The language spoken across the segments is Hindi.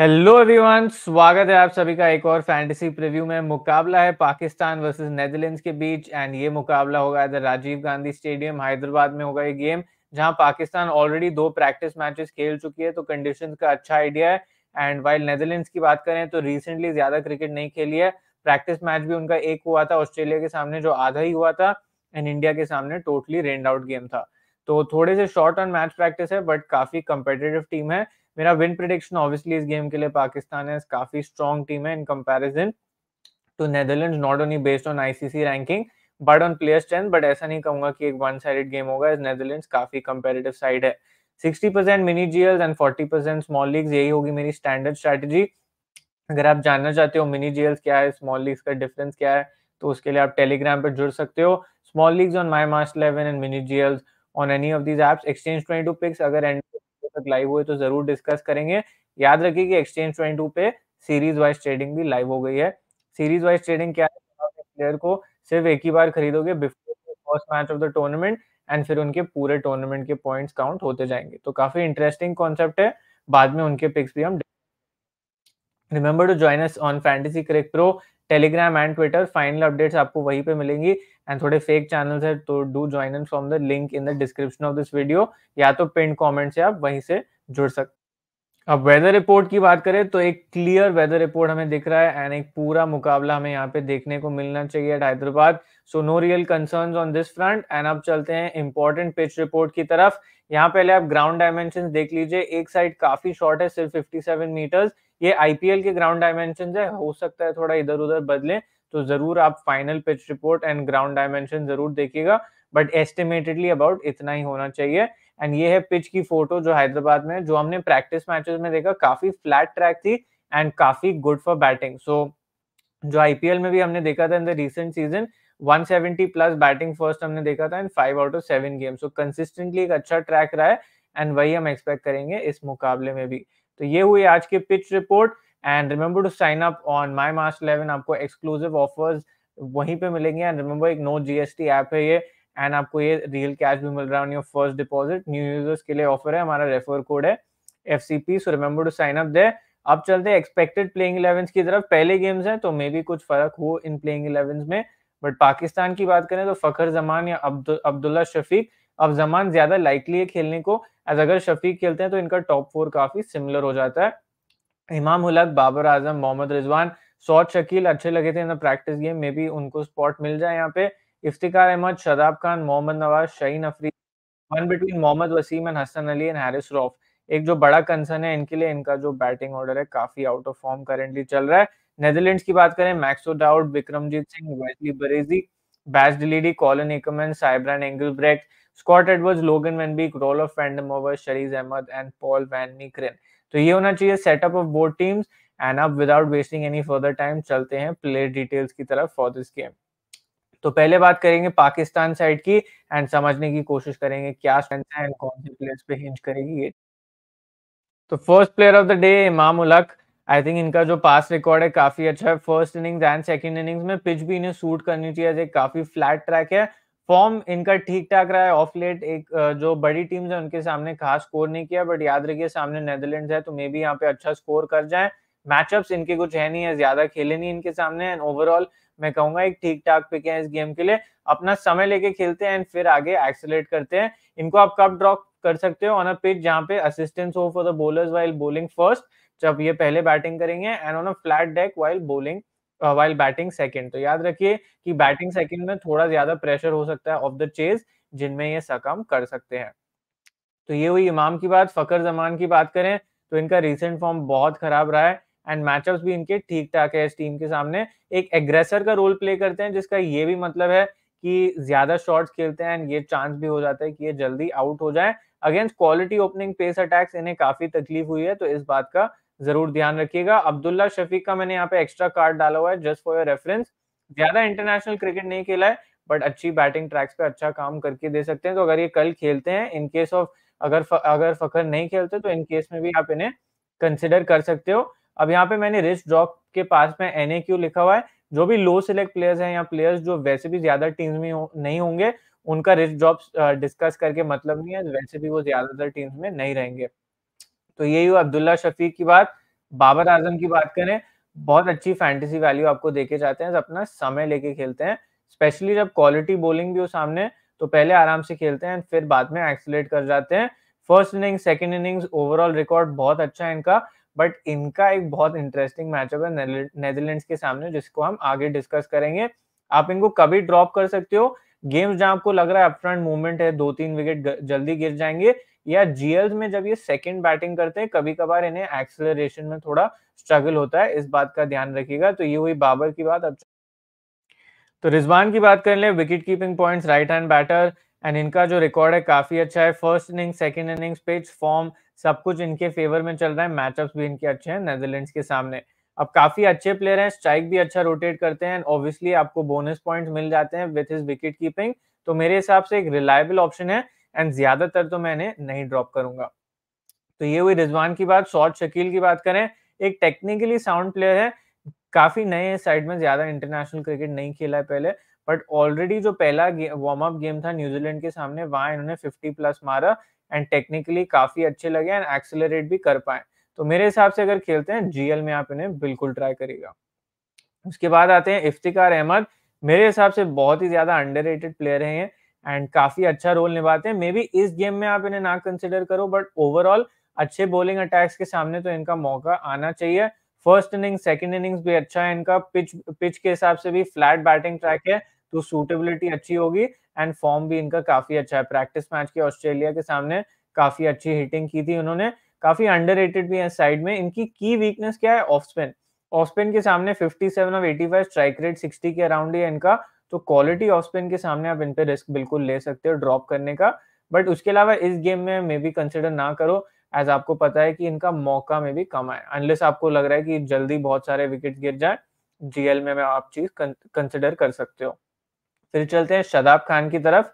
हेलो एवरीवन स्वागत है आप सभी का एक और फैंटेसी प्रीव्यू में मुकाबला है पाकिस्तान वर्सेस नेदरलैंड्स के बीच एंड ये मुकाबला होगा इधर राजीव गांधी स्टेडियम हैदराबाद में होगा ये गेम जहां पाकिस्तान ऑलरेडी दो प्रैक्टिस मैचेस खेल चुकी है तो कंडीशंस का अच्छा आइडिया है एंड वाइल नेदरलैंड्स की बात करें तो रिसेंटली ज्यादा क्रिकेट नहीं खेली है प्रैक्टिस मैच भी उनका एक हुआ था ऑस्ट्रेलिया के सामने जो आधा ही हुआ था एंड इंडिया के सामने टोटली रेंड आउट गेम था तो थोड़े से शॉर्ट ऑन मैच प्रैक्टिस है बट काफी कंपेटेटिव टीम है मेरा विन प्रिडिक्शन ऑब्वियसली इस गेम के लिए पाकिस्तान है काफी स्ट्रॉन्ग टीम है in comparison to Netherlands not only based on ICC ranking but on player strength but ऐसा नहीं कहूंगा कि एक वन साइडेड गेम होगा इस नेदरलैंड्स काफी कंपेरेटिव साइड है 60% mini GL and forty percent small league यही होगी मेरी स्टैंडर्ड स्ट्रैटेजी अगर आप जानना चाहते हो मिनी जीएल क्या है स्मॉल लीग का डिफरेंस क्या है तो उसके लिए आप टेलीग्राम पर जुड़ सकते हो small leagues on my Mars eleven and mini GL on any of these apps exchange twenty two picks अगर एंड तक लाइव हुए तो जरूर डिस्कस करेंगे याद रखिए कि एक्सचेंज ट्वेंटी पे सीरीज वाइज ट्रेडिंग भी लाइव हो गई है सीरीज वाइज ट्रेडिंग क्या है प्लेयर को सिर्फ एक ही बार खरीदोगे before first match of the tournament and फिर उनके पूरे टूर्नामेंट के पॉइंट्स काउंट होते जाएंगे तो काफी इंटरेस्टिंग कॉन्सेप्ट है बाद में उनके पिक्स भी हम remember to join us on fantasy cric pro Telegram and Twitter final updates आपको वहीं पे मिलेंगी एंड थोड़े फेक चैनल्स है तो do join in from the link in the description of this video या तो पिन कॉमेंट से आप वहीं से जुड़ सकते अब वेदर रिपोर्ट की बात करें तो एक क्लियर वेदर रिपोर्ट हमें दिख रहा है एंड एक पूरा मुकाबला हमें यहाँ पे देखने को मिलना चाहिए at Hyderabad so no real concern on this front and अब चलते हैं इंपॉर्टेंट पिच रिपोर्ट की तरफ यहाँ पहले आप ग्राउंड डायमेंशन देख लीजिए एक साइड काफी शॉर्ट है सिर्फ 57 मीटर्स ये आईपीएल के ग्राउंड डायमेंशन है हो सकता है थोड़ा इधर उधर बदले तो जरूर आप final pitch report and ground dimension जरूर देखिएगा बट एस्टिमेटेडली अबाउट इतना ही होना चाहिए एंड ये है पिच की फोटो जो हैदराबाद में जो हमने प्रैक्टिस मैचेस में देखा काफी फ्लैट ट्रैक थी एंड काफी गुड फॉर बैटिंग सो जो आईपीएल में भी हमने देखा था in the recent season 170 plus batting first हमने देखा था and five out of seven game so consistently एक अच्छा ट्रैक रहा है एंड वही हम एक्सपेक्ट करेंगे इस मुकाबले में भी तो ये हुई आज की pitch report and remember to sign up on my March eleven आपको एक्सक्लूसिव ऑफर्स वहीं पे मिलेंगे एंड रिमेंबर एक नो जीएसटी ऐप है ये एंड आपको ये रियल कैश भी मिल रहा है on your first deposit new users के लिए ऑफर है हमारा रेफर कोड है F C P so remember to sign up दे अब चलते हैं एक्सपेक्टेड प्लेइंग इलेवन की तरफ पहले गेम्स हैं तो मे भी कुछ फर्क हो इन प्लेइंग इलेवन में बट पाकिस्तान की बात करें तो फखर जमान या अब्दुल्ला शफीक अब जमान ज्यादा लाइकली है खेलने को एज अगर शफीक खेलते हैं तो इनका टॉप फोर काफी सिमिलर हो जाता है इमाम हुलक बाबर आजम मोहम्मद रिजवान सौद शकील अच्छे लगे थे इन प्रैक्टिस गेम में भी उनको स्पॉट मिल जाए यहाँ पे Iftikhar Ahmed Shadab Khan Mohammad Nawaz Shaheen Afridi one between Mohammad Wasim and Hasan Ali and Haris Rauf एक जो बड़ा कंसर्न है इनके लिए इनका जो बैटिंग ऑर्डर है काफी आउट ऑफ फॉर्म करेंटली चल रहा है नेदरलैंड्स की बात करें Max O'Dowd Vikramjit Singh Wesley Barresi Bas de Leede Colin Ackermann Sybrand Engelbrecht Scott Edwards Logan van Beek Roelof van der Merwe Shariz Ahmad and Paul van Meekeren तो ये होना चाहिए setup of both teams and अब without wasting any further time चलते हैं प्लेयर डिटेल्स की तरफ फॉर दिस गेम तो पहले बात करेंगे पाकिस्तान साइड की एंड समझने की कोशिश करेंगे क्या स्ट्रेंथ है एंड कौन से प्लेयर्स पे हिंज करेगी ये तो first player of the day Imam ul Haq I think इनका जो पास रिकॉर्ड है काफी अच्छा है first innings and second innings में पिच भी इन्हें सूट करनी चाहिए काफी फ्लैट ट्रैक है फॉर्म इनका ठीक ठाक रहा है ऑफ लेट एक जो बड़ी टीम्स है उनके सामने खास स्कोर नहीं किया बट याद रखिए सामने नेदरलैंड्स है तो मे बी यहाँ पे अच्छा स्कोर कर जाए मैचअप्स इनके कुछ है नहीं है ज्यादा खेले नहीं इनके सामने एंड ओवरऑल मैं कहूंगा एक ठीक ठाक पिक है इस गेम के लिए अपना समय लेके खेलते हैं एंड फिर आगे एक्सेलेट करते हैं इनको आप कब ड्रॉप कर सकते हो ऑन अ पिच जहाँ पे असिस्टेंस हो for the bowlers while bowling first जब ये पहले बैटिंग करेंगे and on a flat deck while bowling while batting second तो याद रखिए कि बैटिंग सेकेंड में थोड़ा ज्यादा प्रेशर हो सकता है ऑफ द चेज जिनमें ये सकम कर सकते हैं तो ये हुई इमाम की बात फकर जमान की बात करें तो इनका रिसेंट फॉर्म बहुत खराब रहा है एंड मैचअप्स भी इनके ठीक ठाक है इस टीम के सामने एक एग्रेसर का रोल प्ले करते हैं जिसका ये भी मतलब है कि ज्यादा शॉट्स खेलते हैं एंड ये चांस भी हो जाता है कि ये जल्दी आउट हो जाए against quality opening pace attacks इन्हें काफी तकलीफ हुई है तो इस बात का जरूर ध्यान रखिएगा अब्दुल्ला शफीक का मैंने यहाँ पे एक्स्ट्रा कार्ड डाला हुआ है जस्ट फॉर योर रेफरेंस ज्यादा इंटरनेशनल क्रिकेट नहीं खेला है बट अच्छी बैटिंग ट्रैक्स पे अच्छा काम करके दे सकते हैं तो अगर ये कल खेलते हैं इन केस ऑफ अगर फ, अगर फखर नहीं खेलते तो इन केस में भी आप इन्हें कंसिडर कर सकते हो अब यहाँ पे मैंने रिस्ट ड्रॉप के पास में एन लिखा हुआ है जो भी लो सिलेक्ट प्लेयर्स हैं या प्लेयर्स जो वैसे भी ज्यादा टीम्स में नहीं होंगे उनका रिस्क ड्रॉप डिस्कस करके मतलब नहीं है वैसे भी वो ज्यादातर टीम्स में नहीं रहेंगे तो यही हुआ अब्दुल्ला शफीक की बात बाबर आजम की बात करें बहुत अच्छी फैंटेसी वैल्यू आपको देके जाते हैं तो अपना समय लेके खेलते हैं स्पेशली जब क्वालिटी बॉलिंग भी हो सामने तो पहले आराम से खेलते हैं फिर बाद में एक्सलेट कर जाते हैं first inning second innings overall record बहुत अच्छा है इनका बट इनका एक बहुत इंटरेस्टिंग मैचअप है नेदरलैंड के सामने जिसको हम आगे डिस्कस करेंगे आप इनको कभी ड्रॉप कर सकते हो गेम्स जहां आपको लग रहा है अपफ्रंट मूवमेंट है दो तीन विकेट जल्दी गिर जाएंगे या जीएल में जब ये सेकंड बैटिंग करते हैं कभी कभार इन्हें एक्सेलरेशन में थोड़ा स्ट्रगल होता है इस बात का ध्यान रखिएगा तो ये हुई बाबर की बात अब तो रिजवान की बात कर ले wicket keeping points right hand batter and इनका जो रिकॉर्ड है काफी अच्छा है first inning second innings pitch form सब कुछ इनके फेवर में चल रहा है मैचअप भी इनके अच्छे हैं नेदरलैंड्स के सामने अब काफी अच्छे प्लेयर हैं स्ट्राइक भी अच्छा रोटेट करते हैं एंड ऑब्वियसली आपको बोनस पॉइंट्स मिल जाते हैं विथ हिज विकेट कीपिंग तो मेरे हिसाब से एक रिलायबल ऑप्शन है एंड ज्यादातर तो मैंने नहीं ड्रॉप करूंगा तो ये हुई रिजवान की बात शॉर्ट शकील की बात करें एक टेक्निकली साउंड प्लेयर है काफी नए साइड में ज्यादा इंटरनेशनल क्रिकेट नहीं खेला है पहले बट ऑलरेडी जो पहला वार्म अप गेम था न्यूजीलैंड के सामने वहां इन्होंने 50 प्लस मारा एंड टेक्निकली काफी अच्छे लगे एंड एक्सेलरेट भी कर पाए तो मेरे हिसाब से अगर खेलते हैं जीएल में आप इन्हें बिल्कुल ट्राई करेगा उसके बाद आते हैं इफ्तिकार अहमद मेरे हिसाब से बहुत ही ज्यादा अंडर प्लेयर हैं एंड काफी अच्छा रोल निभाते हैं मे बी इस गेम में आप इन्हें ना कंसिडर करो बट ओवरऑल अच्छे बॉलिंग अटैक्स के सामने तो इनका मौका आना चाहिए फर्स्ट इनिंग सेकेंड इनिंग्स भी अच्छा है इनका पिच पिच के हिसाब से भी फ्लैट बैटिंग ट्रैक है तो सूटेबिलिटी अच्छी होगी एंड फॉर्म भी इनका काफी अच्छा है प्रैक्टिस मैच के ऑस्ट्रेलिया के सामने काफी अच्छी हिटिंग की थी उन्होंने काफी अंडर भी है साइड में इनकी की वीकनेस क्या है ऑफ स्पिन ऑफ स्पिन के सामने 57 और फाइव स्ट्राइक रेट 60 के अराउंड ही है इनका तो क्वालिटी ऑफ स्पिन के सामने आप इन पे रिस्क बिल्कुल ले सकते हो ड्रॉप करने का बट उसके अलावा इस गेम में मे बी कंसिडर ना करो एज आपको पता है कि इनका मौका में भी कम है अनलेस आपको लग रहा है कि जल्दी बहुत सारे विकेट गिर जाए जीएल में आप चीज कंसिडर कर सकते हो फिर चलते हैं शदाब खान की तरफ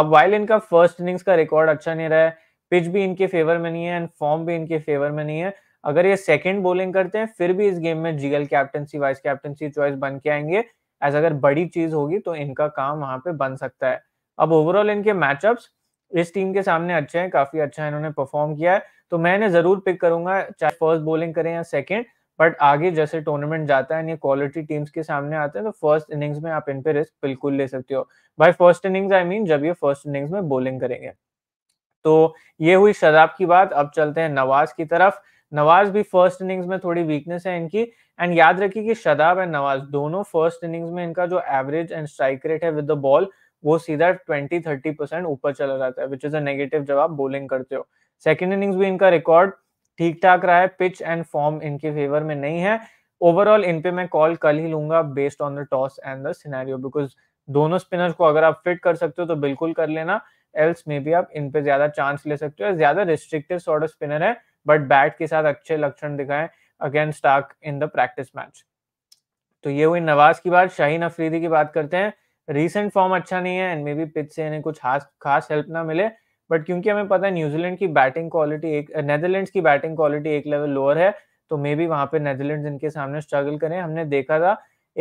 अब वाइल इनका फर्स्ट इनिंग्स का रिकॉर्ड अच्छा नहीं रहा है पिच भी इनके फेवर में नहीं है एंड फॉर्म भी इनके फेवर में नहीं है अगर ये सेकंड बॉलिंग करते हैं फिर भी इस गेम में GL captaincy vice captaincy choice बन के आएंगे एज अगर बड़ी चीज होगी तो इनका काम वहां पे बन सकता है अब ओवरऑल इनके मैचअप्स इस टीम के सामने अच्छे हैं काफी अच्छा इन्होंने परफॉर्म किया है तो मैं इन्हें जरूर पिक करूंगा चाहे फर्स्ट बॉलिंग करें या सेकेंड बट आगे जैसे टूर्नामेंट जाता है ये क्वालिटी टीम्स के सामने आते हैं तो फर्स्ट इनिंग्स में आप इन पे रिस्क बिल्कुल ले सकते हो by first innings I mean जब ये फर्स्ट इनिंग्स में बॉलिंग करेंगे तो ये हुई शराब की बात अब चलते हैं नवाज की तरफ नवाज भी फर्स्ट इनिंग्स में थोड़ी वीकनेस है इनकी एंड याद रखिए कि शदाब एंड नवाज दोनों फर्स्ट इनिंग्स में इनका जो एवरेज एंड स्ट्राइक रेट है विद द बॉल वो सीधा ट्वेंटी थर्टी परसेंट ऊपर चला जाता है विच इज अगेटिव जब आप बोलिंग करते हो सेकेंड इनिंग्स भी इनका रिकॉर्ड ठीक ठाक रहा है पिच एंड फॉर्म इनके फेवर में नहीं है ओवरऑल इन पे मैं कॉल कल ही लूंगा based on the toss and the scenario because दोनों स्पिनर्स को अगर आप फिट कर सकते हो तो बिल्कुल कर लेना एल्स में भी आप इन पे ज्यादा चांस ले सकते हो ज्यादा रिस्ट्रिक्टिव सॉर्ट ऑफ स्पिनर है बट बैट के साथ अच्छे लक्षण दिखाएं against Starc in the practice match तो ये हुई नवाज की बात शाहीन अफरीदी की बात करते हैं रिसेंट फॉर्म अच्छा नहीं है एंड मे बी पिच से इन्हें कुछ खास खास हेल्प ना मिले बट क्योंकि हमें पता है न्यूजीलैंड की बैटिंग क्वालिटी एक नैदरलैंड की बैटिंग क्वालिटी एक लेवल लोअर है तो मे बी वहां पे नैदरलैंड इनके सामने स्ट्रगल करें हमने देखा था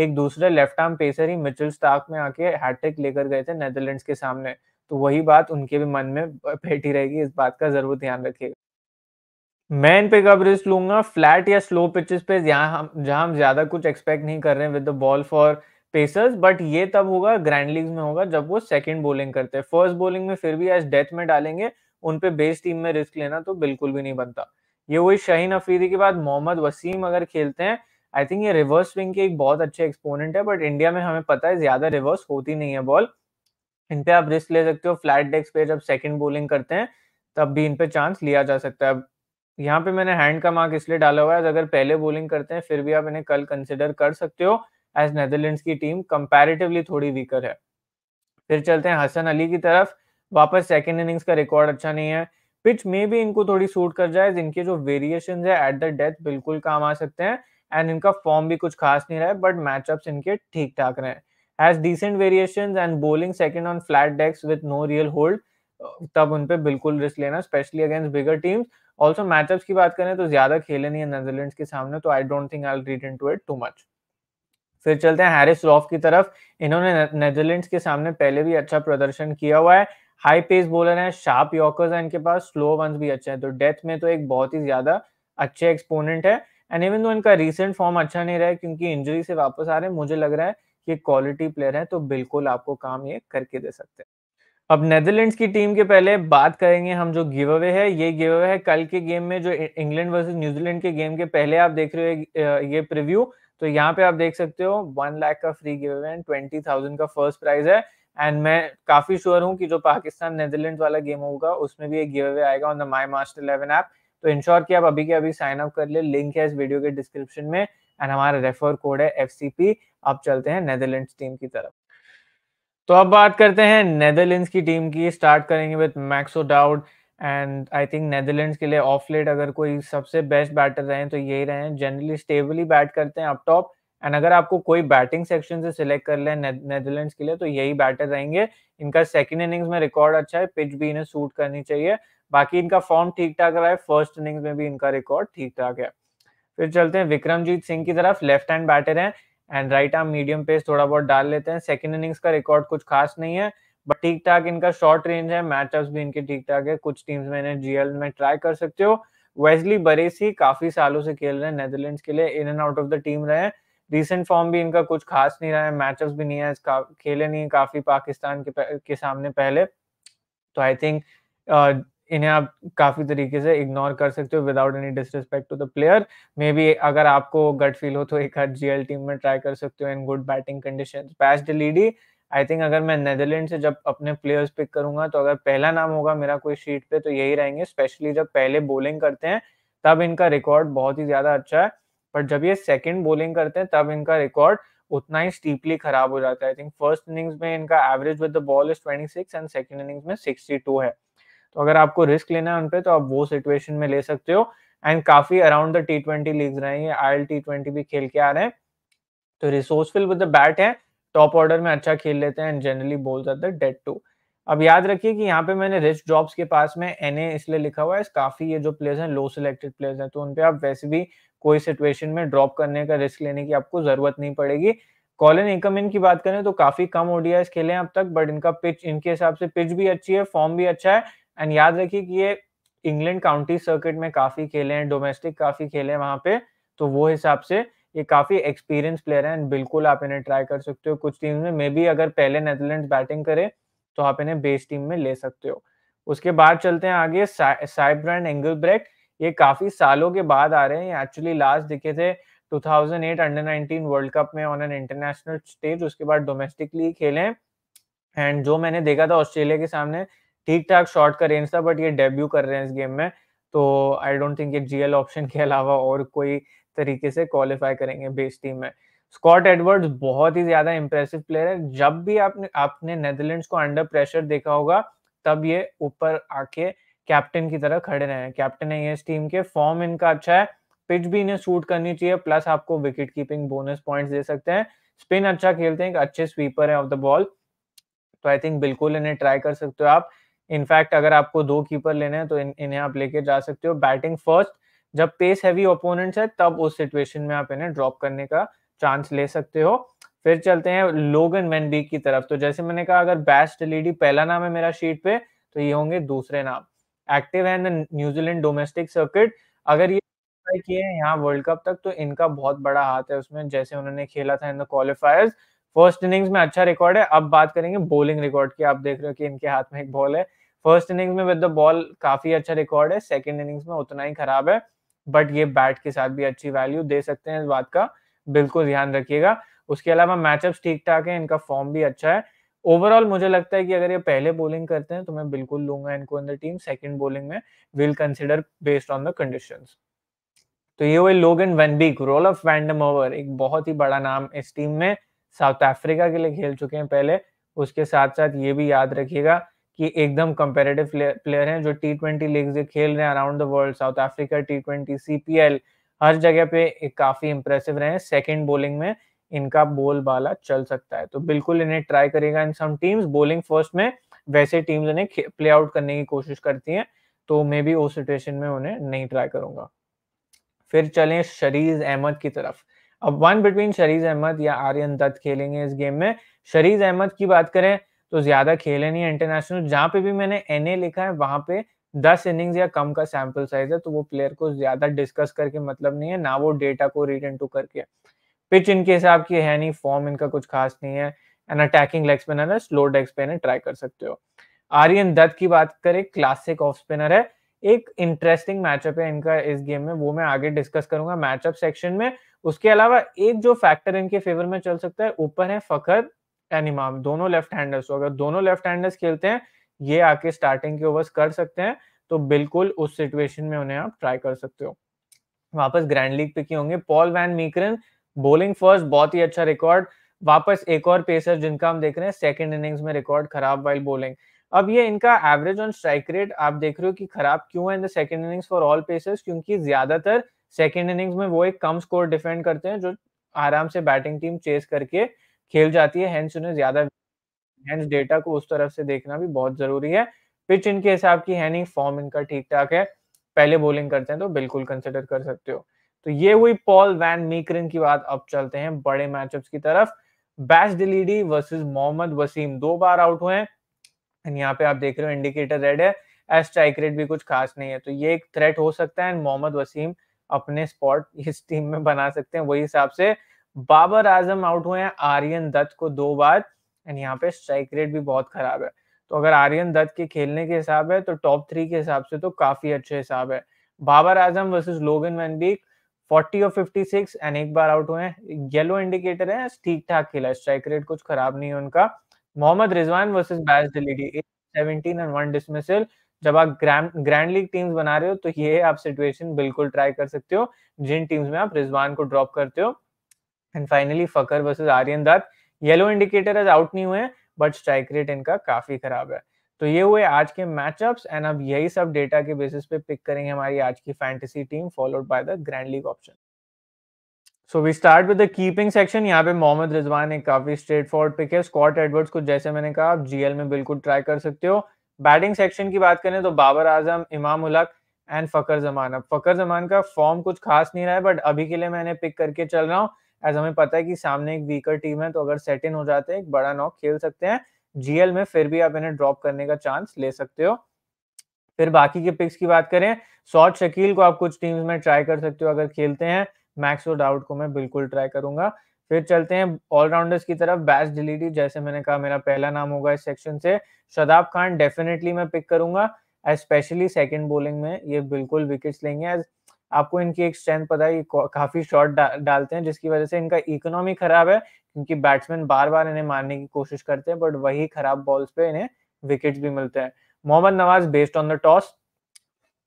एक दूसरे लेफ्ट आर्म पेसर ही मिचल स्टार्क में आके हैट्रिक लेकर गए थे नैदरलैंड के सामने तो वही बात उनके भी मन में बैठी रहेगी इस बात का जरूर ध्यान रखिएगा मैं इन पे कब रिस्क लूंगा फ्लैट या स्लो पिचेस पे जहां हम जहां हम ज्यादा कुछ एक्सपेक्ट नहीं कर रहे हैं with the ball for pacers but ये तब होगा ग्रैंड लीग में होगा जब वो सेकंड बोलिंग करते हैं फर्स्ट बोलिंग में फिर भी आज डेथ में डालेंगे उन पे बेस टीम में रिस्क लेना तो बिल्कुल भी नहीं बनता ये हुई शहीन अफरीदी के बाद मोहम्मद वसीम अगर खेलते हैं आई थिंक ये रिवर्स स्विंग के एक बहुत अच्छे एक्सपोनेंट है बट इंडिया में हमें पता है ज्यादा रिवर्स होती नहीं है बॉल इन पे आप रिस्क ले सकते हो फ्लैट डेस्क पे जब सेकंड बॉलिंग करते हैं तब भी इन पे चांस लिया जा सकता है यहाँ पे मैंने हैंड का मार्क इसलिए डाला हुआ है अगर पहले बॉलिंग करते हैं फिर भी आप इन्हें कल कंसिडर कर सकते हो एज नेदरलैंड्स की टीम कंपेरेटिवली थोड़ी वीकर है फिर चलते हैं हसन अली की तरफ वापस सेकेंड इनिंग्स का रिकॉर्ड अच्छा नहीं है पिच में भी इनको थोड़ी सूट कर जाए इनके जो वेरिएशन है एट द डेथ बिल्कुल काम आ सकते हैं एंड इनका फॉर्म भी कुछ खास नहीं रहा है बट मैचअप्स इनके ठीक ठाक रहे has decent variation and bowling second on flat deck with no real hold तब उन बिल्कुल रिस्क लेना specially against bigger teams also matchups की बात करें तो ज्यादा खेले नहीं है नेदरलैंड के सामने तो I don't think I read into it too much फिर चलते हैं हैरिस रॉफ की तरफ इन्होंने नेदरलैंड्स के सामने पहले भी अच्छा प्रदर्शन किया हुआ है हाई पेस बोलर है शार्प यॉकर्स हैं इनके पास स्लो वंस भी अच्छे हैं तो डेथ में तो एक बहुत ही ज्यादा अच्छे एक्सपोनेंट है एंड इवन दो इनका रिसेंट फॉर्म अच्छा नहीं रहा है क्योंकि इंजरी से वापस आ रहे हैं मुझे लग रहा है कि क्वालिटी प्लेयर है तो बिल्कुल आपको काम ये करके दे सकते हैं अब नेदरलैंड्स की टीम के पहले बात करेंगे हम जो गिव अवे है ये गिव अवे है कल के गेम में जो इंग्लैंड वर्सेस न्यूजीलैंड के गेम के पहले आप देख रहे हो ये प्रिव्यू तो यहाँ पे आप देख सकते हो वन लाख का free giveaway and twenty thousand का फर्स्ट प्राइज है एंड मैं काफी श्योर हूँ कि जो पाकिस्तान नेदरलैंड वाला गेम होगा उसमें भी एक गिव अवे आएगा on the my master eleven app तो इंश्योर कि आप अभी के अभी साइन अप कर ले लिंक है इस वीडियो के डिस्क्रिप्शन में एंड हमारा रेफर कोड है एफ आप चलते हैं नेदरलैंड टीम की तरफ तो अब बात करते हैं नेदरलैंड्स की टीम की स्टार्ट करेंगे with Max O'Dowd and I think Netherlands के लिए ऑफ लेट अगर कोई सबसे बेस्ट बैटर रहे तो यही रहे जनरली स्टेबली बैट करते हैं अप टॉप एंड अगर आपको कोई बैटिंग सेक्शन से सिलेक्ट कर लें नेदरलैंड्स के लिए तो यही बैटर रहेंगे इनका सेकेंड इनिंग्स में रिकॉर्ड अच्छा है पिच भी इन्हें सूट करनी चाहिए बाकी इनका फॉर्म ठीक ठाक रहा है फर्स्ट इनिंग्स में भी इनका रिकॉर्ड ठीक ठाक है फिर चलते हैं विक्रमजीत सिंह की तरफ लेफ्ट हैंड बैटर हैं and right arm medium pace थोड़ा बहुत डाल लेते हैं सेकेंड इनिंग्स का रिकॉर्ड कुछ खास नहीं है बट ठीक ठाक इनका शॉर्ट रेंज है मैचअप्स भी इनके ठीक ठाक है कुछ टीम्स में इन्हें जीएल में ट्राई कर सकते हो वेजली बरेसी काफी सालों से खेल रहे हैं नेदरलैंड्स के लिए in and out of the team रहे हैं रिसेंट फॉर्म भी इनका कुछ खास नहीं रहा है मैचअप्स भी नहीं है खेले नहीं है काफी पाकिस्तान के, के सामने पहले तो आई थिंक इन्हें आप काफी तरीके से इग्नोर कर सकते हो without any disrespect to the player maybe अगर आपको गट फील हो तो एक जी एल टीम में ट्राई कर सकते हो इन गुड बैटिंग कंडीशन पैच लीडी आई थिंक अगर मैं नेदरलैंड से जब अपने प्लेयर्स पिक करूंगा तो अगर पहला नाम होगा मेरा कोई शीट पे तो यही रहेंगे स्पेशली जब पहले बॉलिंग करते हैं तब इनका रिकॉर्ड बहुत ही ज्यादा अच्छा है बट जब ये सेकेंड बॉलिंग करते हैं तब इनका रिकॉर्ड उतना ही स्टीपली खराब हो जाता है आई थिंक फर्स्ट इनिंग्स में इनका average with the ball is six and second innings में सिक्सटी टू है तो अगर आपको रिस्क लेना है उन पर तो आप वो सिचुएशन में ले सकते हो एंड काफी around the T twenty league रहे हैं आई एल टी ट्वेंटी भी खेल के आ रहे हैं तो रिसोर्सफुल विद द बैट है टॉप ऑर्डर में अच्छा खेल लेते हैं एंड जनरली बोल जाते हैं डेड टू अब याद रखिए कि यहाँ पे मैंने रिच जॉब्स के पास में एन इसलिए लिखा हुआ है काफी ये जो प्लेयर्स हैं लो सिलेक्टेड प्लेयर्स हैं तो उनपे आप वैसे भी कोई सिचुएशन में ड्रॉप करने का रिस्क लेने की आपको जरूरत नहीं पड़ेगी कॉलिन इन की बात करें तो काफी कम ओडियाज खेले हैं अब तक बट इनका पिच इनके हिसाब से पिच भी अच्छी है फॉर्म भी अच्छा है एंड याद रखिए कि ये इंग्लैंड काउंटी सर्किट में काफी खेले हैं डोमेस्टिक काफी खेले हैं वहां पे तो वो हिसाब से ये काफी एक्सपीरियंस प्लेयर हैं बिल्कुल आप इन्हें ट्राई कर सकते हो कुछ टीम में मे बी अगर पहले नेदरलैंड बैटिंग करे तो आप इन्हें बेस टीम में ले सकते हो उसके बाद चलते हैं आगे एंगल ब्रेक ये काफी सालों के बाद आ रहे हैं एक्चुअली लास्ट दिखे थे 2008 अंडर 19 वर्ल्ड कप में ऑन एन इंटरनेशनल स्टेज उसके बाद डोमेस्टिकली खेले एंड जो मैंने देखा था ऑस्ट्रेलिया के सामने ठीक ठाक शॉर्ट का रेंज था बट ये डेब्यू कर रहे हैं इस गेम में तो आई डोंट थिंक ये जीएल ऑप्शन के अलावा और कोई तरीके से क्वालिफाई करेंगे बेस टीम में स्कॉट एडवर्ड्स बहुत ही ज्यादा इंप्रेसिव प्लेयर है जब भी आपने आपने नेदरलैंड्स को अंडर प्रेशर देखा होगा तब ये ऊपर आके कैप्टन की तरह खड़े रहे हैं कैप्टन है इस टीम के फॉर्म इनका अच्छा है पिच भी इन्हें सूट करनी चाहिए प्लस आपको विकेट कीपिंग बोनस पॉइंट्स दे सकते हैं स्पिन अच्छा खेलते हैं अच्छे स्वीपर है ऑफ द बॉल तो आई थिंक बिल्कुल इन्हें ट्राई कर सकते हो आप इनफैक्ट अगर आपको दो कीपर लेने हैं तो इन, इन्हें आप लेके जा सकते हो बैटिंग फर्स्ट जब पेस हैवी ओपोनेंट्स है तब उस सिचुएशन में आप इन्हें ड्रॉप करने का चांस ले सकते हो फिर चलते हैं लोगन बीक की तरफ तो जैसे मैंने कहा अगर बेस्ट लेडी पहला नाम है मेरा शीट पे तो ये होंगे दूसरे नाम एक्टिव है न्यूजीलैंड डोमेस्टिक सर्किट अगर ये किए हैं यहाँ वर्ल्ड कप तक तो इनका बहुत बड़ा हाथ है उसमें जैसे उन्होंने खेला था in the qualifiers first innings में अच्छा रिकॉर्ड है अब बात करेंगे बॉलिंग रिकॉर्ड की आप देख रहे हो कि इनके हाथ में एक बॉल है फर्स्ट इनिंग्स में विद द बॉल काफी अच्छा रिकॉर्ड है सेकेंड इनिंग्स में उतना ही खराब है बट ये बैट के साथ भी अच्छी वैल्यू दे सकते हैं इस बात का बिल्कुल ध्यान रखिएगा उसके अलावा मैचअप्स ठीक ठाक है इनका फॉर्म भी अच्छा है ओवरऑल मुझे लगता है कि अगर ये पहले बॉलिंग करते हैं तो मैं बिल्कुल लूंगा इनको in the team second bowling में will consider based on the condition तो ये हुए Logan van Beek Roelof van der Merwe एक बहुत ही बड़ा नाम इस टीम में साउथ अफ्रीका के लिए खेल चुके हैं पहले उसके साथ साथ ये भी याद रखिएगा कि एकदम कंपेरेटिव प्लेयर हैं जो टी ट्वेंटी लीग से खेल रहे हैं around the world South Africa T twenty CPL हर जगह पे काफी इंप्रेसिव रहे हैं सेकेंड बोलिंग में इनका बोल बाला चल सकता है तो बिल्कुल इन्हें ट्राई करेगा in some teams bowling first में वैसे टीम्स इन्हें प्ले आउट करने की कोशिश करती हैं तो मे बी उस सिचुएशन में उन्हें नहीं ट्राई करूंगा फिर चलें शरीज अहमद की तरफ अब वन बिटवीन शरीज अहमद या आर्यन दत्त खेलेंगे इस गेम में शरीज अहमद की बात करें तो ज्यादा खेले नहीं है इंटरनेशनल जहां पे भी मैंने एन लिखा है वहां पे दस इनिंग्स या कम का सैंपल साइज है तो वो प्लेयर को ज्यादा डिस्कस करके मतलब नहीं है ना वो डेटा को रीड इन करके पिच इनके हिसाब की है नहीं फॉर्म इनका कुछ खास नहीं है एंड अटैकिंग लेग स्पिनर है स्लो लेग स्पिनर ट्राई कर सकते हो आर्यन दत्त की बात करें क्लासिक ऑफ स्पिनर है एक इंटरेस्टिंग मैचअप है इनका इस गेम में वो मैं आगे डिस्कस करूंगा मैचअप सेक्शन में उसके अलावा एक जो फैक्टर इनके फेवर में चल सकता है ऊपर है फखर एनिमाम दोनों लेफ्ट हैंडर्स तो अगर दोनों लेफ्ट हैंडर्स खेलते हैं ये आके स्टार्टिंग के ओवर्स कर सकते हैं तो बिल्कुल उस सिचुएशन में उन्हें आप ट्राई कर सकते हो वापस ग्रैंड लीग पे की होंगे Paul van Meekeren bowling first बहुत ही अच्छा रिकॉर्ड वापस एक और पेसर जिनका हम देख रहे हैं सेकंड इनिंग्स में रिकॉर्ड खराब वाइल बोलिंग अब ये इनका एवरेज ऑन स्ट्राइक रेट आप देख रहे हो कि खराब क्यों है in the second innings for all pacers क्योंकि ज्यादातर सेकंड इनिंग्स में वो एक कम स्कोर डिफेंड करते हैं जो आराम से बैटिंग टीम चेस करके खेल जाती है हैंस उन्हें ज्यादा हैंस डेटा को उस तरफ से देखना भी बहुत जरूरी है पिच इनके हिसाब की है नहीं फॉर्म इनका ठीक ठाक है पहले बॉलिंग करते हैं तो बिल्कुल कंसिडर कर सकते हो तो ये हुई पॉल वैन मीकरन की बात अब चलते हैं बड़े मैचअप्स की तरफ Bas de Leede versus Mohammad Waseem दो बार आउट हुए हैं यहाँ पे आप देख रहे हो इंडिकेटर रेड है एस स्ट्राइक रेट भी कुछ खास नहीं है तो ये एक थ्रेट हो सकता है मोहम्मद वसीम अपने स्पॉट इस टीम में बना सकते हैं वही हिसाब से बाबर आजम आउट हुए हैं आर्यन दत्त को दो बार एंड यहाँ पे स्ट्राइक रेट भी बहुत खराब है तो अगर आर्यन दत्त के खेलने के हिसाब है तो टॉप थ्री के हिसाब से तो काफी अच्छे हिसाब है Babar Azam versus Logan Beek 40 और 56 एंड एक बार आउट हुए हैं येलो इंडिकेटर है ठीक ठाक खेला स्ट्राइक रेट कुछ खराब नहीं है उनका Mohammad Rizwan versus Bas de Leede seventeen and one dismissal जब आप ग्रैंड लीग टीम्स बना रहे हो तो ये आप सिचुएशन बिल्कुल ट्राई कर सकते हो जिन टीम्स में आप रिजवान को ड्रॉप करते हो and finally Fakhar versus Aryan Dutt yellow indicator आज आउट नहीं हुए बट स्ट्राइक रेट इनका काफी खराब है तो ये हुए आज के मैचअप्स एंड अब यही सब डेटा के बेसिस पे पिक करेंगे हमारी आज की fantasy team followed by the grand league option so we start with the keeping section यहाँ पे मोहम्मद रिजवान एक काफी स्ट्रेट फॉरवर्ड पिक है स्कॉट एडवर्ड्स को जैसे मैंने कहा आप जीएल में बिल्कुल ट्राई कर सकते हो बैटिंग सेक्शन की बात करें तो बाबर आजम इमाम उलक एंड फकर जमान अब फकर जमान का फॉर्म कुछ खास नहीं रहा है बट अभी के लिए मैंने पिक करके चल रहा हूँ एज हमें पता है कि सामने एक वीकर टीम है तो अगर सेट इन हो जाते हैं एक बड़ा नॉक खेल सकते हैं जीएल में फिर भी आप इन्हें ड्रॉप करने का चांस ले सकते हो फिर बाकी के पिक्स की बात करें शॉर्ट शकील को आप कुछ टीम्स में ट्राई कर सकते हो अगर खेलते हैं मैक्स और डाउट को मैं बिल्कुल ट्राई करूंगा फिर चलते हैं ऑलराउंडर्स की तरफ बैस डिलीटी जैसे मैंने कहा मेरा पहला नाम होगा इस सेक्शन से शदाब खान डेफिनेटली मैं पिक करूंगा स्पेशली सेकेंड बॉलिंग में ये बिल्कुल विकेट्स लेंगे एज आपको इनकी एक स्ट्रेंथ पता है ये काफी शॉर्ट डा, डालते हैं जिसकी वजह से इनका इकोनॉमी खराब है क्योंकि बैट्समैन बार बार इन्हें मारने की कोशिश करते हैं बट वही खराब बॉल्स पे इन्हें विकेट्स भी मिलते हैं Mohammad Nawaz based on the toss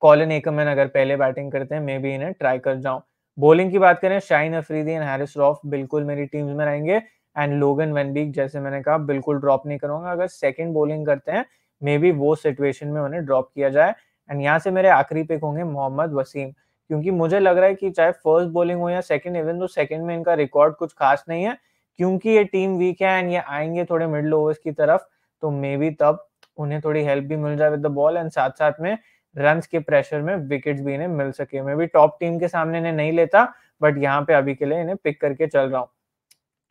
Colin Ackermann अगर पहले बैटिंग करते हैं मे बी इन्हें ट्राई कर जाऊं बॉलिंग की बात करें शाइन अफरीदी एंड हैरिस रॉफ बिल्कुल मेरी टीम्स में रहेंगे एंड लोगन वेनबीक जैसे मैंने कहा बिल्कुल ड्रॉप नहीं करूंगा अगर सेकंड बॉलिंग करते हैं मे बी वो सिचुएशन में उन्हें ड्रॉप किया जाए एंड यहाँ से मेरे आखिरी पिक होंगे मोहम्मद वसीम क्योंकि मुझे लग रहा है कि चाहे फर्स्ट बॉलिंग हो या सेकंड इवन तो सेकंड में इनका रिकॉर्ड कुछ खास नहीं है क्योंकि ये टीम वीक है एंड ये आएंगे थोड़े मिडिल ओवर्स की तरफ तो मे बी तब उन्हें थोड़ी हेल्प भी मिल जाए विद द बॉल एंड साथ साथ में रन के प्रेशर में विकेट भी इन्हें मिल सके मैं भी टॉप टीम के सामने इन्हें नहीं लेता बट यहाँ पे अभी के लिए इन्हें पिक करके चल रहा हूँ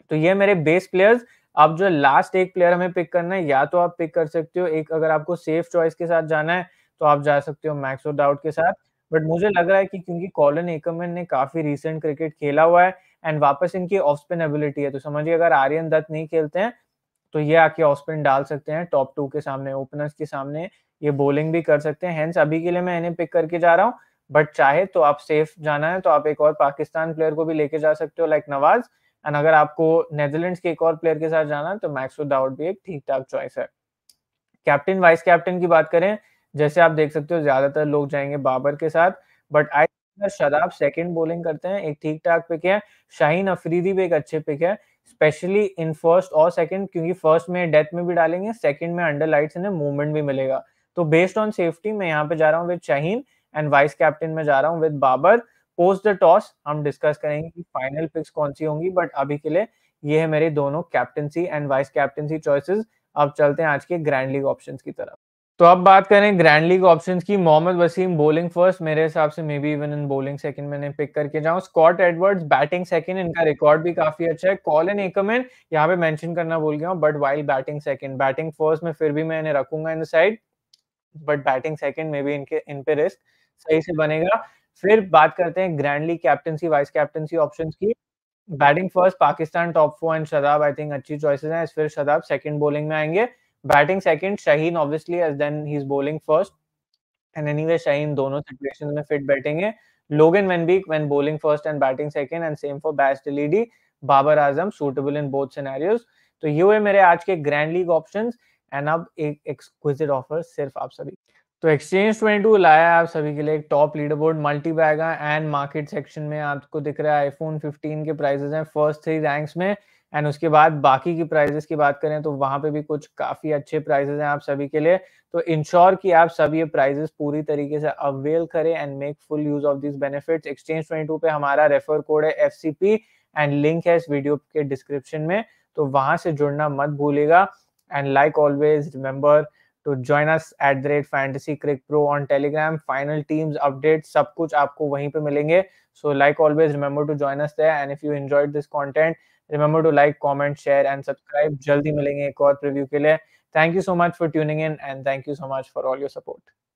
तो ये मेरे बेस प्लेयर्स अब जो लास्ट एक प्लेयर हमें पिक करना है या तो आप पिक कर सकते हो एक अगर आपको सेफ चॉइस के साथ जाना है तो आप जा सकते हो मैक्स और डाउट के साथ बट मुझे लग रहा है कि क्योंकि कॉलन एकमन ने काफी रिसेंट क्रिकेट खेला हुआ है एंड वापस इनकी ऑफ स्पिन एबिलिटी है तो समझिए अगर आर्यन दत्त नहीं खेलते हैं तो ये आके ऑफ स्पिन डाल सकते हैं टॉप टू के सामने ओपनर्स के सामने ये बोलिंग भी कर सकते हैं हेंस अभी के लिए मैं इन्हें पिक करके जा रहा हूँ बट चाहे तो आप सेफ जाना है तो आप एक और पाकिस्तान प्लेयर को भी लेके जा सकते हो लाइक नवाज एंड अगर आपको नेदरलैंड्स के एक और प्लेयर के साथ जाना है तो मैक्सो विदाउट भी एक ठीक ठाक चॉइस है कैप्टन वाइस कैप्टन की बात करें जैसे आप देख सकते हो ज्यादातर लोग जाएंगे बाबर के साथ बट आई शराब सेकंड बोलिंग करते हैं एक ठीक ठाक पिक है शाहीन अफरीदी भी एक अच्छे पिक है स्पेशली इन फर्स्ट और सेकंड क्योंकि फर्स्ट में डेथ में भी डालेंगे सेकंड में अंडर लाइट इन्हें मूवमेंट भी मिलेगा तो बेस्ड ऑन सेफ्टी मैं यहाँ पे जा रहा हूँ with Shaheen and vice captain में जा रहा हूँ with Babar post the toss हम डिस्कस करेंगे कि फाइनल पिक्स कौन सी होंगी बट अभी के लिए ये है मेरे दोनों captaincy and vice captaincy choices अब चलते हैं आज के ग्रैंड लीग ऑप्शंस की तरफ तो अब बात करें ग्रैंड लीग ऑप्शन की मोहम्मद वसीम बोलिंग फर्स्ट मेरे हिसाब से may be even in bowling second मैंने पिक करके जाऊं स्कॉट एडवर्ड्स बैटिंग सेकंड इनका रिकॉर्ड भी काफी अच्छा है कॉलिन एकमैन यहाँ पे मेंशन करना भूल गया हूँ but while batting second batting first में फिर भी मैं इन्हें रखूंगा in side but batting second में भी इनके इन पे रिस्क सही से बनेगा फिर बात करते हैं grand league captaincy vice captaincy option की batting first Pakistan top four and Shadab I think अच्छी चॉइसेस हैं फिर शदाब सेकंड बोलिंग में आएंगे batting second Shaheen obviously as then he is bowling first and anyway Shaheen दोनों सिचुएशंस में फिट बैटिंग है Logan Beek when bowling first and batting second and same for Bas Leede Babar Azam suitable in both scenarios तो ये हुए मेरे आज के ग्रैंड लीग ऑप्शंस एंड अब एक एक्सक्विजिट ऑफर सिर्फ आप सभी तो एक्सचेंज 22 लाया है आप सभी के लिए एक टॉप लीडरबोर्ड मल्टी बैगा एंड मार्केट सेक्शन में आपको दिख रहा है आईफोन 15 के प्राइसेस हैं फर्स्ट थ्री रैंक्स में एंड उसके बाद बाकी की प्राइजेस की बात करें तो वहां पे भी कुछ काफी अच्छे प्राइजेस हैं आप सभी के लिए तो इंश्योर कि आप सब ये प्राइजेस पूरी तरीके से अवेल करें and make full use of this benefits exchange 22 पे हमारा रेफर कोड है एफ एंड लिंक है इस वीडियो के डिस्क्रिप्शन में तो वहां से जुड़ना मत भूलेगा and like always remember to join us at the rate fantasy cric pro on Telegram final teams update सब कुछ आपको वहीं पे मिलेंगे so like always remember to join us and if you enjoyed this content remember to like comment share and subscribe जल्दी मिलेंगे एक और प्रिव्यू के लिए thank you so much for tuning in and thank you so much for all your support